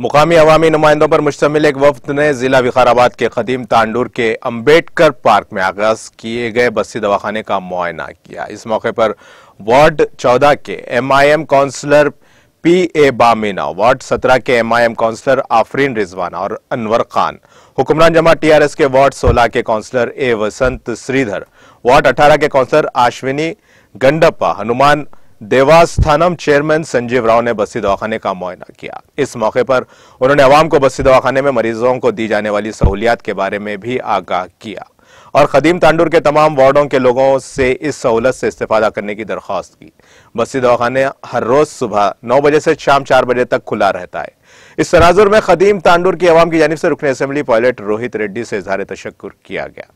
मुकामी अवामी नुमाइंदों पर मुश्तमिल एक वफद ने जिला विकाराबाद के कदीम तांडूर के अम्बेडकर पार्क में आगाज किए गए बस्ती दवाखाने का मुआयना किया इस मौके पर वार्ड चौदह के M I M councillor P A Bamina ward सत्रह के M I M councillor Afreen Rizwana और अनवर खान हुक्मरान जमा टी आर एस के वार्ड सोलह के councillor A Vasant Shridhar ward अठारह के काउंसलर आश्विनी गंडप्पा हनुमान देवास्थानम चेयरमैन संजीव राव ने बस्ती दवाखाने का मुआयना किया इस मौके पर उन्होंने आवाम को बस्ती दवाखाने में मरीजों को दी जाने वाली सहूलियात के बारे में भी आगाह किया और खदीम तांडूर के तमाम वार्डों के लोगों से इस सहूलत से इस्तेफादा करने की दरख्वास्त की बस्ती दवाखाने हर रोज सुबह नौ बजे से शाम चार बजे तक खुला रहता है इस तनाजुर में खदीम तांडूर की आवाम की जानब से रुकने असेंबली पायलट रोहित रेड्डी से इजहार तशक्र किया गया